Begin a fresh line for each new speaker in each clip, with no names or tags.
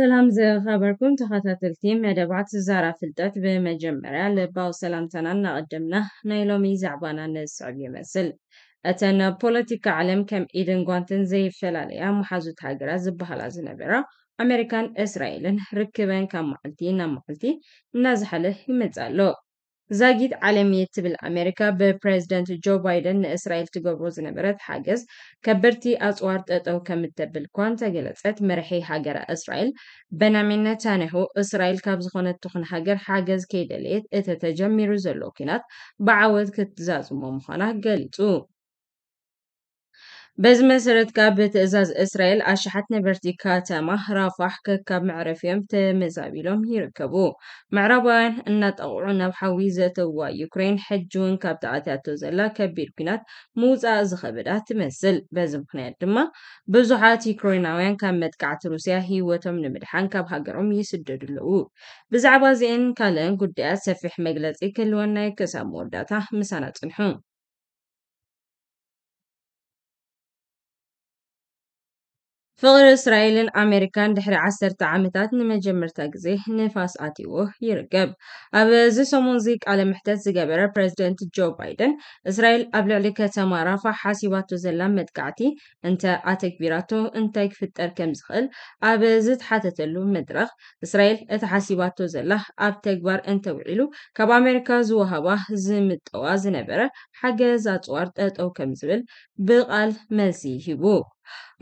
ሰላም ዝኸበርኩም ተኸታተልቲ መደባት ዛራ ፍልጠት ብመጀመርያ ልባዊ ሰላምተና እናቐደምና ናይ ሎሚ ዛዕባና ንስዕብ ይመስል እተን ፖለቲካ ዓለም ከም ኢድን ጓንትን ዘይፈላለያ መሓዙት ሃገራት ዝበሃላ ዝነበራ ኣሜሪካን እስራኤልን ርክበን ካብ መዓልቲ ናብ መዓልቲ እናዝሓለ ይመፅ ኣሎ زاجيت عالم يتبل أمريكا ببريزيدنت جو بايدن إسرائيل تقبل زنبرت حاجز كبرتي أسوارت أو كمتبل كوانتا جلست مرحي حجر إسرائيل بنامين نتانياهو إسرائيل كاب تخن حجر حاجز كيدليت إتتجمر زلوكينات بعود كتزاز ممخنة قلتو በዚ መሰረት ካብ ብትእዛዝ እስራኤል ኣሸሓት ነበርቲ ከተማ ራፋሕ ከካብ መዕረፍ እዮም ተመዛቢሎም ይርከቡ ምዕራባውያን እናጠቕዑ ናብ ሓዊ ዘተውዋ ዩክሬን ሕጂ እውን ካብ ተኣትያቶ ዘላ ከቢድ ኩናት ምውፃእ ዝኸበዳ ትመስል በዚ ምክንያት ድማ ብዙሓት ዩክሬናውያን ካብ መጥቃዕቲ ሩስያ ሂወቶም ንምድሓን ካብ ሃገሮም ይስደዱ ኣለዉ ብዛዕባ እዚአን ካልአን ጉዳያት ሰፊሕ መግለፂ ክህልወናይ ክሳብ መወዳእታ ምሳና ፅንሑ فقر إسرائيل الأمريكان دحر عصر تعامتات نمجمر تقزيح نفاس آتيوه يرقب أبا زي سومونزيك على محتاج زيقابرة بريزدنت جو بايدن إسرائيل أبلع لك تمارا فحاسيباتو زلام مدقعتي انت آتك بيراتو انت يكفتر كمزخل أبا زي تحاتتلو مدرخ إسرائيل اتحاسيباتو زلاح أب تكبر انت وعيلو كاب أمريكا زوهابا زي متقوا زنبرة حاجة زاتوارد أتو كمزبل بغال مزيهيبو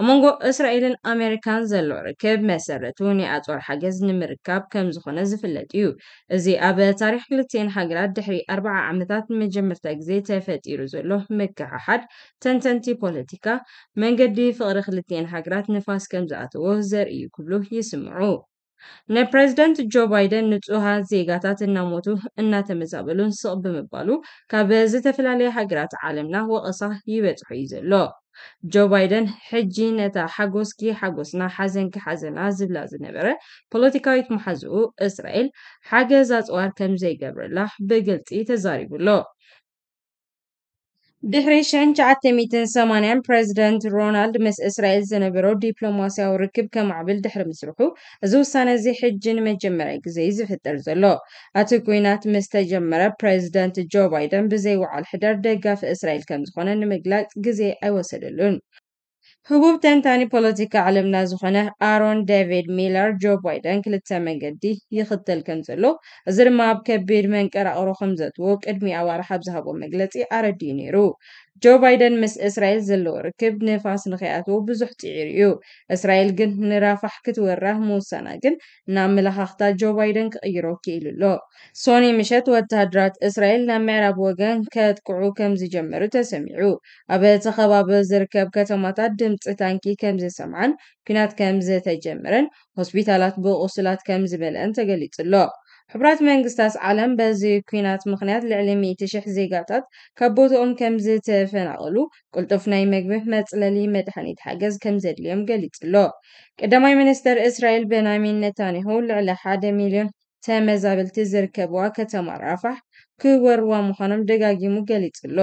ኣብ መንጎ እስራኤልን ኣሜሪካን ዘሎ ርክብ መሰረቱ ናይ ኣፅዋር ሓገዝ ንምርካብ ከም ዝኾነ ዝፍለጥ እዩ እዚ ኣብ ታሪክ ክልትን ሃገራት ድሕሪ ኣርባዓ ዓመታት ንመጀመርታ ግዜ ተፈጢሩ ዘሎ ምክሕሓድ ተንተንቲ ፖለቲካ መንገዲ ፍቕሪ ክልትን ሃገራት ንፋስ ከም ዝኣተዎ ዘርኢ እዩ ክብሉ ይስምዑ ንፕሬዚደንት ጆ ባይደን ንፁሃት ዜጋታት እናሞቱ እናተመዛበሉን ስቕ ብምባሉ ካብ ዝተፈላለየ ሃገራት ዓለምና ወቐሳ ይበፅሑ እዩ ዘሎ ጆ ባይደን ሕጂ ነታ ሓጎስኪ ሓጎስና ሓዘንኪ ሓዘና ዝብላ ዝነበረ ፖለቲካዊት መሓዝኡ እስራኤል ሓገዝ ኣፅዋር ከም ዘይገብረላ ብግልፂ ተዛሪቡ ኣሎ ድሕሪ ሰማንያን ፕረዚደንት ሮናልድ ምስ እስራኤል ዝነበሮ ዲፕሎማስያዊ ርክብ ከማዕብል ድሕሪ ምስርሑ እዚ ውሳነ እዚ ሕጂ ንመጀመርያ ግዜ ዝፍጠር ዘሎ እቲ ኩናት ምስ ተጀመረ ፕረዚደንት ጆ ባይደን ብዘይ ውዓል ሕደር ደጋፊ እስራኤል ከም ዝኾነ ንምግላፅ ግዜ ኣይወሰደሉን حبوبتن تاني بوليتيكا علم نازخنه آرون ديفيد ميلر جو بايدن كلتا منقدي يخطل كنزلو زر ما بكبير من كرا أروخم زتوك ادمي أوار حبزها بو مقلتي أرديني رو ጆ ባይደን ምስ እስራኤል ዘለዎ ርክብ ንፋስ ንኸይኣትዎ ብዙሕ ፅዒሩ እዩ እስራኤል ግን ንራፋሕ ክትወራህ ምውሳና ግን ንኣመለኻኽታ ጆ ባይደን ክቕይሮ ክኢሉ ኣሎ ሶኒ ምሸት ወተሃድራት እስራኤል ናብ ምዕራብ ወገን ከጥቅዑ ከም ዝጀመሩ ተሰሚዑ ኣብ እቲ ከባቢ ዝርከብ ከተማታት ድምፂ ታንኪ ከም ዝሰምዓን ኩናት ከም ዝተጀመረን ሆስፒታላት ብቑስላት ከም ዝበልአን ተገሊጹ ኣሎ ሕቡራት መንግስታት ዓለም በዚ ኩናት ምክንያት ልዕሊ 100,000 ዜጋታት ካብ ቦትኦም ከም ዝተፈናቀሉ ቅልጡፍ ናይ ምግቢ መፅለሊ መድሓኒት ሓገዝ ከም ዘድልዮም ገሊጹ ኣሎ ቀዳማይ ሚኒስተር እስራኤል ቤንያሚን ነታንያሁ ልዕሊ 1 ሚልዮን ተመዛበልቲ ዝርከብዋ ከተማ ራፋሕ ክወርዋ ምዃኖም ደጋጊሙ ገሊጹ ኣሎ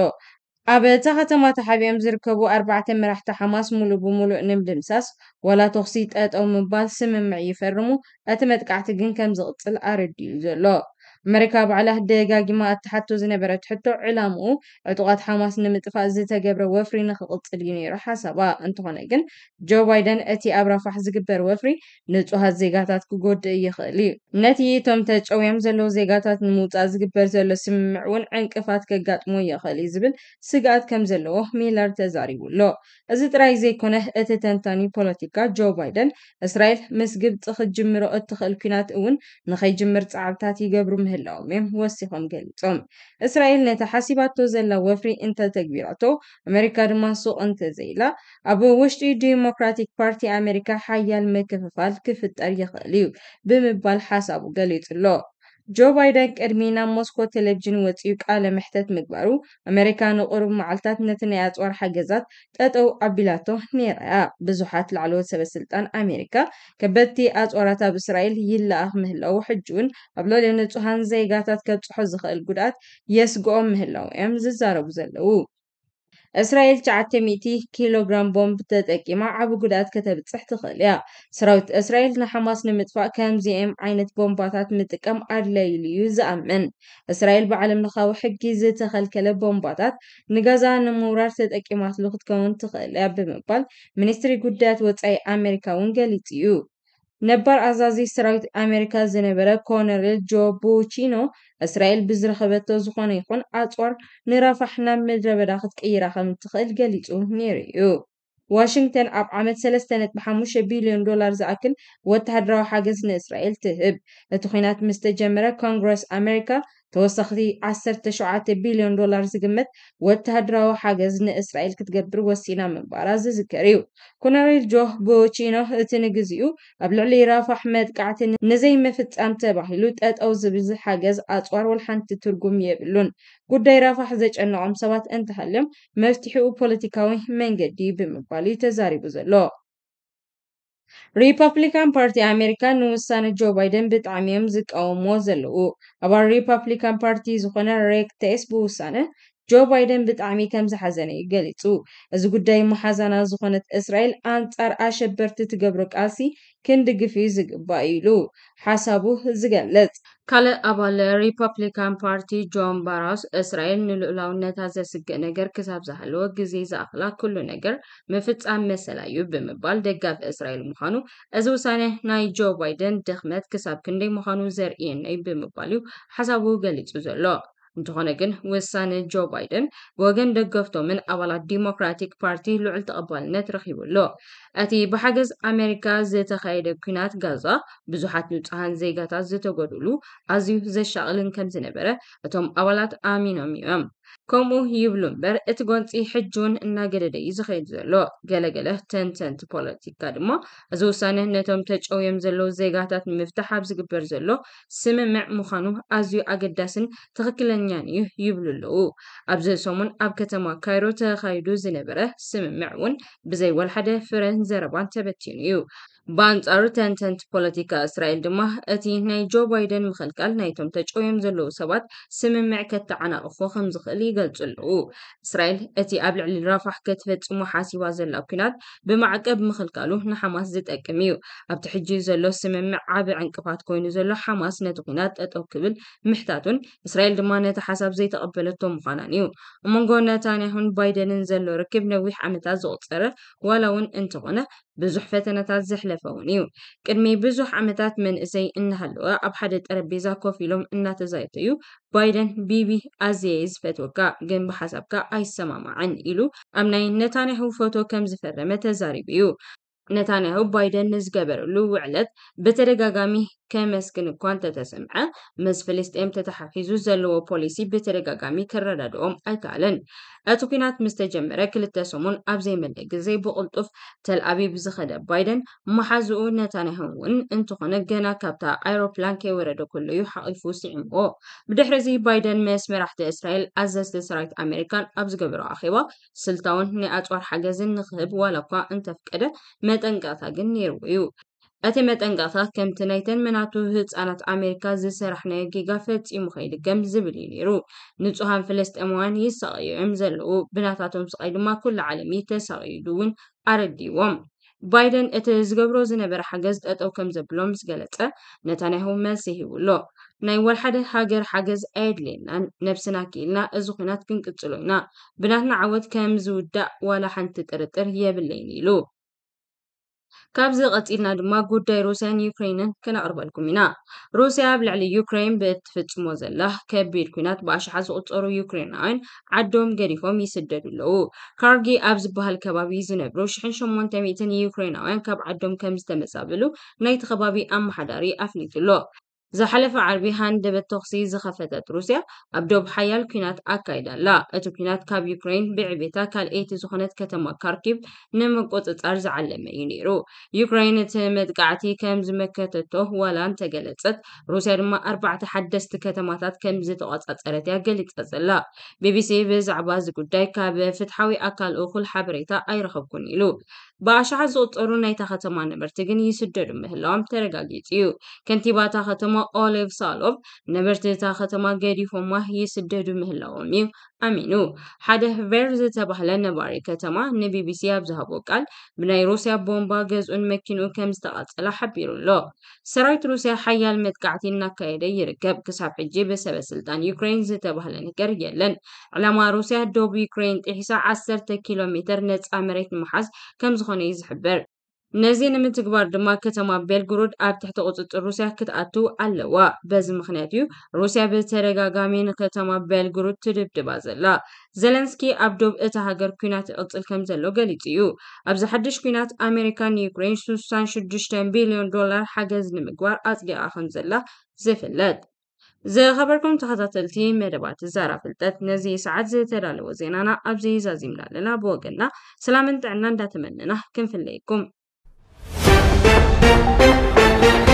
أبي تختم تحبيم زركبو أربعة مرح حماس ملو بملو نمدمسس ولا تخصيت أت أو مباس من معي فرمو أتمت قاعد كم زغط الأرض لا مركاب على هالدقاق ما اتحتو زنبرت حتو علامو عطوات حماس نمتفاء زيتا قبر وفري نخلط الينيرا حسابا انتوانا اقن جو بايدن اتي ابرافح زقبر وفري نتوها زيقاتات كو قود يخلي نتي توم تج او يمزلو زيقاتات نموت ازقبر زلو سمعون عنقفات كقات مو يخلي زبل سقات كم زلو ميلار تزاري لو ازت راي زي كونه اتي تنتاني بولوتيكا جو بايدن اسرائيل مسقب تخد جمرو اتخل كنات اون نخي جمر تعبتاتي قبر ህላው ሜም ወሲሖም ገሊፆም እስራኤል ነታ ሓሲባቶ ዘላ ወፍሪ እንተተግቢራቶ ኣሜሪካ ድማ ሱቕ እንተዘይላ ኣብ ውሽጢ ዲሞክራቲክ ፓርቲ ኣሜሪካ ሓያል ምክፍፋል ክፍጠር ይኽእል እዩ ብምባል ሓሳቡ ገሊጹ ኣሎ ጆ ባይደን ቅድሚ ናብ ሞስኮ ቴሌቭዥን ወፂኡ ቃለ መሕተት ምግባሩ ኣሜሪካ ንቑሩብ መዓልትታት ነቲ ናይ ኣፅዋር ሓገዛት ጠጠው ኣቢላቶ ነይራያ ብዙሓት ላዕለዎት ሰበስልጣን ኣሜሪካ ከበድቲ ኣፅዋራት ኣብ እስራኤል ይለኣኽ ምህላው ሕጂ እውን ኣብ ልዕሊ ንፁሃን ዜጋታት ከብፅሖ ዝኽእል ጉድኣት የስግኦም ምህላው እዮም ዝዛረቡ ዘለዉ اسرائيل تعت ميتي كيلوغرام بومب تتأكي مع عبو قدات كتب تصح تخل يا سراوت اسرائيل نحماس نمتفاء كام زي ام عينت بومباتات متكم ارلي ليوز امن اسرائيل بعلم نخاو حقي زي تخل كلا بومباتات نقازا نمورار تتأكي ما تلوخت كون تخل يا بمبال منيستري قدات وطعي امريكا ونقالي تيو ነባር ኣዛዚ ስራዊት ኣሜሪካ ዝነበረ ኮኖሬል ጆ ቦቺኖ እስራኤል ብዝረከበቶ ዝኾነ ይኹን ኣፅዋር ንረፋሕ ናብ መድረ በዳ ክትቀይራ ከም ትኽእል ገሊፁ ነይሩ እዩ ዋሽንግቶን ኣብ ዓመት ሰስተጥሓሙሽ ቢልዮን ዶላር ዝኣክል ወታሕደራዊ ሓገዝ ንእስራኤል ትህብ እቲ ኩናት ምስተጀመረ ኮንግረስ ኣሜሪካ ተወሳኺ 17 ቢልዮን ዶላር ዝግምት ወተሃደራዊ ሓገዝ ንእስራኤል ክትገብር ወሲና ምግባራ ዝዝከር እዩ ኮነሬል ጆህ ቦቺኖ እቲ ንግዚኡ ኣብ ልዕሊ ራፋሕ መጥቃዕቲ ንዘይምፍፃም ተባሂሉ ጠጠው ዝብል ሓገዝ ኣፅዋር ወልሓንቲ ትርጉም የብሉን ጉዳይ ራፋሕ ዘጨንቆም ሰባት እንተሃልዮም መፍትሒኡ ፖለቲካዊ መንገዲ ብምባል እዩ ተዛሪቡ ዘሎ ሪፐብሊካን ፓርቲ ኣሜሪካ ንውሳነ ጆ ባይደን ብጣዕሚ እዮም ዝቃወምዎ ዘለዉ ኣብ ሪፐብሊካን ፓርቲ ዝኾነ ሬክ ቴስ ብውሳነ ጆ ባይደን ብጣዕሚ ከም ዝሓዘነ እዩ ገሊፁ እዚ ጉዳይ መሓዛና ዝኾነት እስራኤል ኣንጻር ኣሸበርቲ ትገብሮ ቃልሲ ክንድግፍ እዩ ዝግባእ ኢሉ ሓሳቡ ዝገልጽ ካልእ ኣባል ሪፐብሊካን ፓርቲ ጆን ባራስ እስራኤል ንልዑላውነታ ዘስግእ ነገር ክሳብ ዝሃለወ ግዜ ዝኣኽላ ኩሉ ነገር ምፍጻም መሰላ እዩ ብምባል ደጋፊ እስራኤል ምዃኑ እዚ ውሳነ ናይ ጆ ባይደን ድኽመት ክሳብ ክንደይ ምዃኑ ዘርእየና ብምባል እዩ ሓሳቡ ገሊጹ ዘሎ እንተኾነ ግን ውሳነ ጆ ባይደን ወገን ደገፍቶምን ኣባላት ዲሞክራቲክ ፓርቲ ልዑል ተቐባልነት ረኺቡ ኣሎ እቲ ብሓገዝ ኣሜሪካ ዝተኻየደ ኩናት ጋዛ ብዙሓት ንጹሃን ዜጋታት ዝተጎድሉ ኣዝዩ ዘሻቕልን ከም ዝነበረ እቶም ኣባላት ኣሚኖም እዮም ከምኡ ይብሉ እምበር እቲ ጎንፂ ሕጂ እውን እናገደደ እዩ ዝኸይድ ዘሎ ገለገለ ተንተንቲ ፖለቲካ ድማ እዚ ውሳነ ነቶም ተጨውዮም ዘለዉ ዜጋታት ንምፍታሕ ኣብ ዝግበር ዘሎ ስምምዕ ምዃኑ ኣዝዩ ኣገዳስን ትኽክለኛን እዩ ይብሉ ኣለዉ ኣብዚ ሰሙን ኣብ ከተማ ካይሮ ተኻይዱ ዝነበረ ስምምዕ እውን ብዘይ ወልሓደ ፍረ ዘረባን ተበቲኑ እዩ ብኣንጻሩ ተንተንቲ ፖለቲካ እስራኤል ድማ እቲ ናይ ጆ ባይደን ምኽልካል ናይቶም ተጨውዮም ዘለዉ ሰባት ስምምዕ ከተዓናቕፎ ከም ዝኽእል ይገልጹ ኣለዉ እስራኤል እቲ ኣብ ልዕሊ ራፋሕ ክትፈጽሞ ሓሲባ ዘላ ኩናት ብማዕቀብ ምኽልካሉ ንሓማስ ዝጠቅም እዩ ኣብቲ ሕጂ ዘሎ ስምምዕ ዓብ ዕንቅፋት ኮይኑ ዘሎ ሓማስ ነቲ ኩናት ጠጠው ክብል ምሕታቱን እስራኤል ድማ ነቲ ሓሳብ ዘይተቐበለቶ ምዃናን እዩ እመንጎ ነታንያሁን ባይደንን ዘሎ ርክብ ነዊሕ ዓመታት ዝቑፀረ ዋላ እውን እንተኾነ ብዙሕ ፈተናታት ዝሕለፈውን እዩ ቅድሚ ብዙሕ ዓመታት መንእሰይ እናሃለዋ ኣብ ሓደ ጠረጴዛ ኮፍ ኢሎም እዳተዛየተ እዩ ባይደን ቢቢ ኣዝየ ዝፈትወካ ግን ብሓሳብካ ኣይሰማማዕን ኢሉ ኣብ ናይ ነታንሕ ፎቶ ከም ዝፈረመ ተዛሪቡ እዩ ኔታንያሁ ባይደን ንዝገበረ ልውዕለት ብተደጋጋሚ ከመስግን እኳ እንተተሰምዐ ምስ ፍልስጥኤም ተተሓሒዙ ዘለዎ ፖሊሲ ብተደጋጋሚ ክረዳድኦም ኣይከኣለን እቲ ኩናት ምስ ተጀመረ ክልተ ሰሙን ኣብ ዘይመለ ግዜ ብቕልጡፍ ተልኣቢብ ዝኸደ ባይደን መሓዝኡ ነታንያሁ እውን እንትኾነ ገና ካብታ ኣይሮፕላን ከይወረደ ከሎ እዩ ሓቂፉ ስዒምዎ ብድሕሪዚ ባይደን ምስ መራሕቲ እስራኤል ኣዘዝቲ ሰራዊት ኣሜሪካን ኣብ ዝገበሮ ኣኼባ ስልታውን ናይ ኣፅዋር ሓገዝን ንክህብ ዋላ እኳ እንተፍቀደ መጠንቃታ ግን ነይሩ እዩ እቲ መጠንቃታ ከምቲ ናይተን መናቱ ህፃናት ኣሜሪካ ዝሰራሕናዮ ጌጋ ፈፂሙ ከይድገም ዝብል እዩ ነይሩ ንፁሃን ፍለስጠማውያን ይሰቐዩ እዮም ዘለዉ ብናታቶም ስቃይ ድማ ኩሉ ዓለሚ ተሳቂሉ እውን ኣረዲዎም ባይደን እቲ ዝገብሮ ዝነበረ ሓገዝ ጠጠው ከም ዘብሎ ምስ ገለፀ ነታንያሁ መልሲ ሂቡሎ ናይ ወልሓደ ሃገር ሓገዝ ኣየድልየናን ነብስና ክኢልና እዚ ኩናት ክንቅፅሎ ኢና ብናትና ዓወት ከም ዝውዳእ ዋላ ሓንቲ ጥርጥር የብለይን ኢሉ ካብዚ ቀፂልና ድማ ጉዳይ ሩስያን ዩክሬንን ክነቅርበልኩም ኢና ሩስያ ኣብ ልዕሊ ዩክሬን ብትፍፅሞ ዘላ ከቢድ ኩናት ብኣሽሓት ዝቁፀሩ ዩክሬናውያን ዓዶም ገዲፎም ይስደዱ ኣለዉ ካርጊ ኣብ ዝበሃል ከባቢ ዝነብሩ 1800 ዩክሬናውያን ካብ ዓዶም ከም ዝተመዛበሉ ናይቲ ከባቢ ኣመሓዳሪ ኣፍሊጡ ኣሎ ዝሓለፈ ዓርቢ ሃንደበት ተኽሲ ዝኸፈተት ሩስያ ኣብ ደቡብ ሓያል ኩናት ኣካይዳ ላ እቲ ኩናት ካብ ዩክሬን ብዕቤታ ካልአይቲ ዝኾነት ከተማ ካርኪቭ ንመቆፅፃር ዝዓለመ እዩ ነይሩ ዩክሬን እቲ መጥቃዕቲ ከም ዝመከተቶ ዋላ እንተገለፀት ሩስያ ድማ ኣርባዕተ ሓደስቲ ከተማታት ከም ዝተቆፃፀረት እያ ገሊፀ ዘላ ቢቢሲ ብዛዕባ እዚ ጉዳይ ካብ ፍትሓዊ ኣካል እኹል ሓበሬታ ኣይረኸብኩን ኢሉ ብኣሽሓ ዝቑፀሩ ናይታ ከተማ ነበርቲ ግን ይስደዱ ምህላዎም ተረጋጊፅ እዩ ከንቲባታ ከተማ ኦሌቭ ሳሎም ነበርቲ እታ ከተማ ገዲፎማ ይስደዱ ምህላዎም እዩ ኣሚኑ ሓደ ቨር ዝተባህለ ነባሪ ከተማ ንቢቢሲ ኣብ ዝሃቦ ቃል ብናይ ሩስያ ቦምባ ገዝኡን መኪኑኡ ከም ዝተቐፀለ ሓቢሩ ኣሎ ሰራዊት ሩስያ ሓያል መጥቃዕቲ እናካየደ ይርከብ ክሳብ ሕጂ ብሰበስልጣን ዩክሬን ዝተባህለ ነገር የለን ዕላማ ሩስያ ዶብ ዩክሬን ጥሒሳ 10 ኪሎ ሜትር ነፃ መሬት ንምሓዝ ከም ዝኾነ እዩ ዝሕበር ነዚ ንምትግባር ድማ ከተማ ቤልግሮድ ኣብ ትሕቲ ቁፅፅር ሩስያ ክትኣቱ ኣለዋ በዚ ምክንያት እዩ ሩስያ ብተደጋጋሚ ንከተማ ቤልግሮድ ትድብድባ ዘላ ዘለንስኪ ኣብ ዶብ እቲ ሃገር ኩናት ይቕፅል ከም ዘሎ ገሊጹ እዩ ኣብዚ ሓድሽ ኩናት ኣሜሪካ ንዩክሬን 66 ቢልዮን ዶላር ሓገዝ ንምግባር ኣፅጊዓ ከም ዘላ ዝፍለጥ ዝኸበርኩም ተኸታተልቲ መደባት ዛራ ፍልጠት ነዚ ሰዓት ዝተዳለወ ዜናና ኣብዚ ዛዚምና ኣለና ብወገና ሰላምን ጥዕና እንዳተመንና ክንፍለይኩም Thank you.